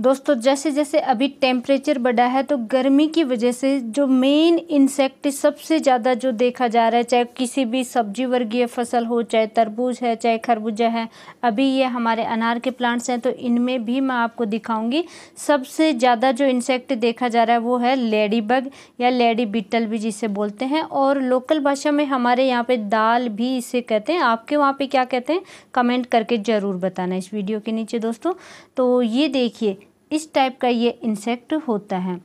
दोस्तों जैसे जैसे अभी टेम्परेचर बढ़ा है तो गर्मी की वजह से जो मेन इंसेक्ट सबसे ज़्यादा जो देखा जा रहा है चाहे किसी भी सब्जी वर्गीय फसल हो चाहे तरबूज है चाहे खरबूजा है अभी ये हमारे अनार के प्लांट्स हैं तो इनमें भी मैं आपको दिखाऊंगी सबसे ज़्यादा जो इंसेक्ट देखा जा रहा है वो है लेडी बग या लेडी बिटल भी जिसे बोलते हैं और लोकल भाषा में हमारे यहाँ पर दाल भी इसे कहते हैं आपके वहाँ पर क्या कहते हैं कमेंट करके ज़रूर बताना इस वीडियो के नीचे दोस्तों तो ये देखिए इस टाइप का ये इंसेक्ट होता है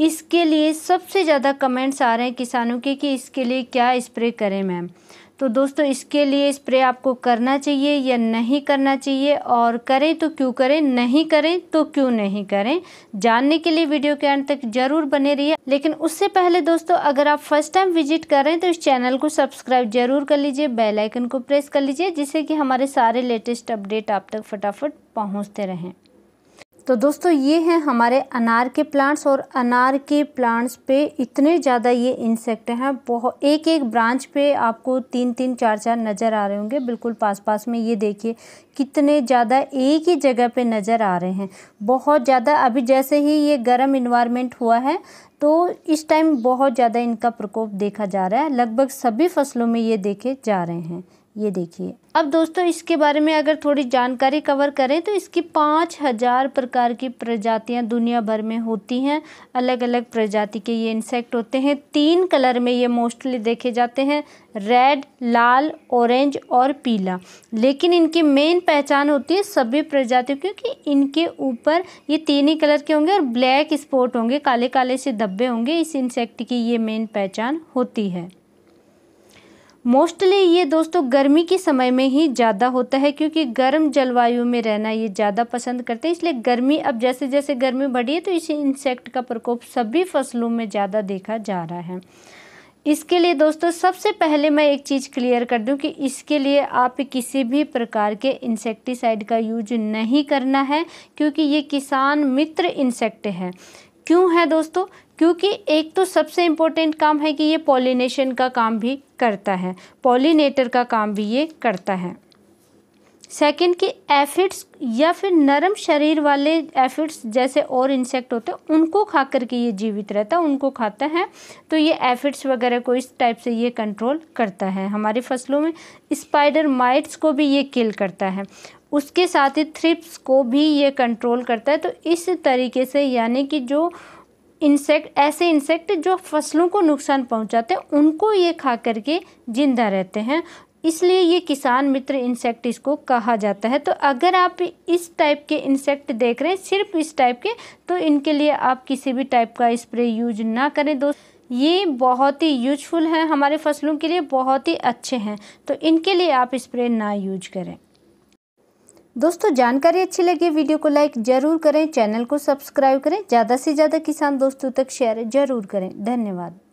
इसके लिए सबसे ज़्यादा कमेंट्स आ रहे हैं किसानों के कि इसके लिए क्या स्प्रे करें मैम तो दोस्तों इसके लिए स्प्रे आपको करना चाहिए या नहीं करना चाहिए और करें तो क्यों करें नहीं करें तो क्यों नहीं करें जानने के लिए वीडियो के अंत तक ज़रूर बने रहिए लेकिन उससे पहले दोस्तों अगर आप फर्स्ट टाइम विजिट कर रहे हैं तो इस चैनल को सब्सक्राइब जरूर कर लीजिए बेलाइकन को प्रेस कर लीजिए जिससे कि हमारे सारे लेटेस्ट अपडेट आप तक फटाफट पहुँचते रहें तो दोस्तों ये हैं हमारे अनार के प्लांट्स और अनार के प्लांट्स पे इतने ज़्यादा ये इंसेक्ट हैं बहुत एक एक ब्रांच पे आपको तीन तीन चार चार नज़र आ रहे होंगे बिल्कुल पास पास में ये देखिए कितने ज़्यादा एक ही जगह पे नज़र आ रहे हैं बहुत ज़्यादा अभी जैसे ही ये गर्म इन्वायरमेंट हुआ है तो इस टाइम बहुत ज़्यादा इनका प्रकोप देखा जा रहा है लगभग सभी फसलों में ये देखे जा रहे हैं ये देखिए अब दोस्तों इसके बारे में अगर थोड़ी जानकारी कवर करें तो इसकी पाँच हज़ार प्रकार की प्रजातियां दुनिया भर में होती हैं अलग अलग प्रजाति के ये इंसेक्ट होते हैं तीन कलर में ये मोस्टली देखे जाते हैं रेड लाल ऑरेंज और पीला लेकिन इनकी मेन पहचान होती है सभी प्रजातियों क्योंकि इनके ऊपर ये तीन ही कलर के होंगे और ब्लैक स्पॉट होंगे काले काले से धब्बे होंगे इस इंसेक्ट की ये मेन पहचान होती है मोस्टली ये दोस्तों गर्मी के समय में ही ज़्यादा होता है क्योंकि गर्म जलवायु में रहना ये ज़्यादा पसंद करते हैं इसलिए गर्मी अब जैसे जैसे गर्मी बढ़ी है तो इसी इंसेक्ट का प्रकोप सभी फसलों में ज़्यादा देखा जा रहा है इसके लिए दोस्तों सबसे पहले मैं एक चीज़ क्लियर कर दूं कि इसके लिए आप किसी भी प्रकार के इंसेक्टिसाइड का यूज नहीं करना है क्योंकि ये किसान मित्र इंसेक्ट है क्यों है दोस्तों क्योंकि एक तो सबसे इम्पोर्टेंट काम है कि ये पॉलिनेशन का काम भी करता है पॉलिनेटर का काम भी ये करता है सेकंड कि एफिड्स या फिर नरम शरीर वाले एफिड्स जैसे और इंसेक्ट होते हैं उनको खा करके ये जीवित रहता है उनको खाता है तो ये एफिड्स वगैरह को इस टाइप से ये कंट्रोल करता है हमारी फसलों में स्पाइडर माइट्स को भी ये किल करता है उसके साथ ही थ्रिप्स को भी ये कंट्रोल करता है तो इस तरीके से यानी कि जो इंसेक्ट ऐसे इंसेक्ट जो फसलों को नुकसान पहुंचाते हैं उनको ये खा करके ज़िंदा रहते हैं इसलिए ये किसान मित्र इंसेक्ट इसको कहा जाता है तो अगर आप इस टाइप के इंसेक्ट देख रहे हैं सिर्फ इस टाइप के तो इनके लिए आप किसी भी टाइप का स्प्रे यूज ना करें दोस्त ये बहुत ही यूजफुल हैं हमारे फसलों के लिए बहुत ही अच्छे हैं तो इनके लिए आप स्प्रे ना यूज करें दोस्तों जानकारी अच्छी लगी वीडियो को लाइक ज़रूर करें चैनल को सब्सक्राइब करें ज़्यादा से ज़्यादा किसान दोस्तों तक शेयर ज़रूर करें धन्यवाद